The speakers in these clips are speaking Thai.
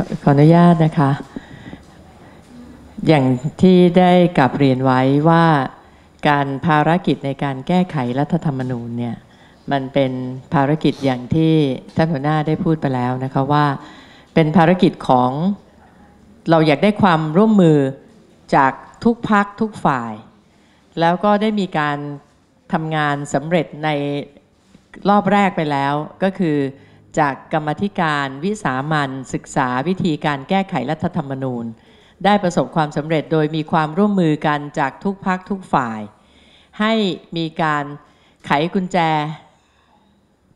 ขออนุญาตนะคะ อย่างที่ได้กลับเรียนไว้ว่าการภารกิจในการแก้ไขรัฐธรรมนูญเนี่ยมันเป็นภารกิจอย่างที่ท่านหัวหน้าได้พูดไปแล้วนะคะว่า เป็นภารกิจของเราอยากได้ความร่วมมือจากทุกพักทุกฝ่าย แล้วก็ได้มีการทำงานสำเร็จในรอบแรกไปแล้วก็คือจากกรรมธิการ วิสามันศึกษาวิธีการแก้ไขรัฐธรรมนูญ ได้ประสบความสำเร็จโดยมีความร่วมมือกันจากทุกพักทุกฝ่าย ให้มีการไขกุญแจ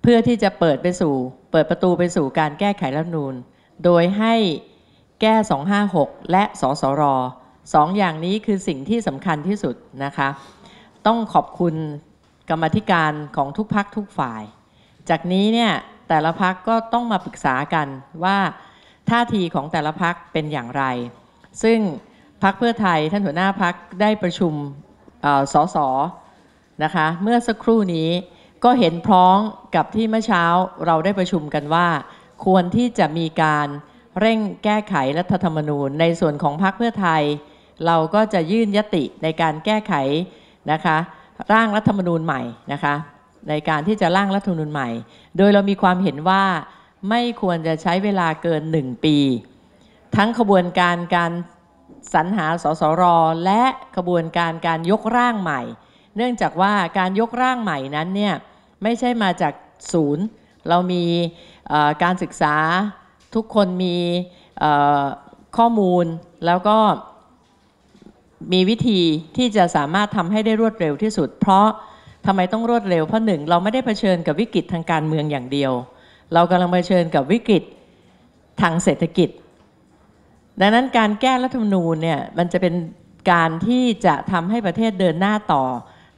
เพื่อที่จะเปิดไปสู่ เปิดประตูไปสู่การแก้ไขรัฐนูญโดยให้แก้256และสสรสองอย่างนี้คือสิ่งที่สำคัญที่สุดนะคะ ต้องขอบคุณกรรมธิการของทุกพักทุกฝ่าย จากนี้เนี่ยแต่ละพักก็ต้องมาปรึกษากันว่าท่าทีของแต่ละพักเป็นอย่างไร ซึ่งพักเพื่อไทยท่านหัวหน้าพักได้ประชุมสอสอนะคะ เมื่อสักครู่นี้ก็เห็นพร้องกับที่เมื่อเช้าเราได้ประชุมกันว่า ควรที่จะมีการเร่งแก้ไขรัฐธรรมนูญ ในส่วนของพักเพื่อไทย เราก็จะยื่นยติในการแก้ไขนะคะ ร่างรัฐธรรมนูญใหม่นะคะในการที่จะร่างรัฐธรรมนูญใหม่ โดยเรามีความเห็นว่าไม่ควรจะใช้เวลาเกินหนึ่งปี ทั้งขบวนการการสรรหาสสรและขบวนการการยกร่างใหม่ เนื่องจากว่าการยกร่างใหม่นั้นเนี่ยไม่ใช่มาจากศูนย์ เรามีการศึกษาทุกคนมีข้อมูลแล้วก็มีวิธีที่จะสามารถทำให้ได้รวดเร็วที่สุดเพราะทำไมต้องรวดเร็วเพราะหนึ่งเราไม่ได้เผชิญกับวิกฤตทางการเมืองอย่างเดียว เรากำลังเผชิญกับวิกฤตทางเศรษฐกิจ ดังนั้นการแก้รัฐธรรมนูญเนี่ยมันจะเป็นการที่จะทำให้ประเทศเดินหน้าต่อ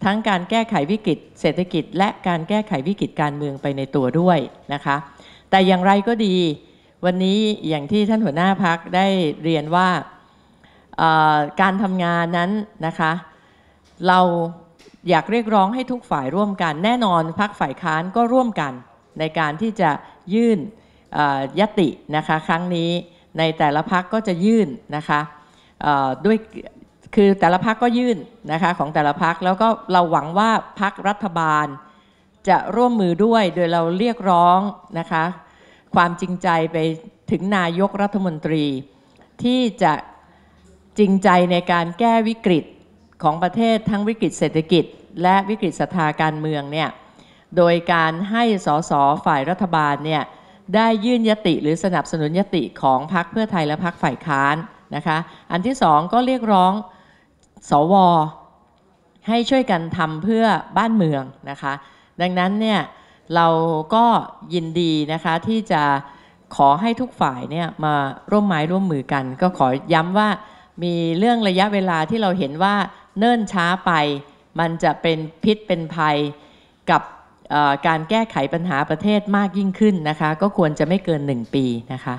ทั้งการแก้ไขวิกฤตเศรษฐกิจ และการแก้ไขวิกฤตการเมืองไปในตัวด้วยนะคะแต่อย่างไรก็ดีวันนี้อย่างที่ท่านหัวหน้าพักได้เรียนว่าการทำงานนั้นนะคะ เราอยากเรียกร้องให้ทุกฝ่ายร่วมกัน แน่นอนพักฝ่ายค้านก็ร่วมกัน ในการที่จะยื่นยตินะคะครั้งนี้ในแต่ละพักก็จะยื่นนะคะด้วยคือแต่ละพักก็ยื่นนะคะของแต่ละพักแล้วก็เราหวังว่าพักรัฐบาลจะร่วมมือด้วยโดยเราเรียกร้องนะคะความจริงใจไปถึงนายกรัฐมนตรี ที่จะจริงใจในการแก้วิกฤตของประเทศทั้งวิกฤตเศรษฐกิจ และวิกฤตศรัทธาการเมืองเนี่ย โดยการให้สสฝ่ายรัฐบาลเนี่ยได้ยื่นยติหรือสนับสนุนยติของพรรคเพื่อไทยและพรรคฝ่ายค้านนะคะ อันที่สองก็เรียกร้องสวให้ช่วยกันทำเพื่อบ้านเมืองนะคะ ดังนั้นเนี่ยเราก็ยินดีนะคะที่จะขอให้ทุกฝ่ายเนี่ยมาร่วมไม้ร่วมมือกัน ก็ขอย้ำว่ามีเรื่องระยะเวลาที่เราเห็นว่าเนิ่นช้าไปมันจะเป็นพิษเป็นภัยกับการแก้ไขปัญหาประเทศมากยิ่งขึ้นนะคะ ก็ควรจะไม่เกิน 1 ปีนะคะ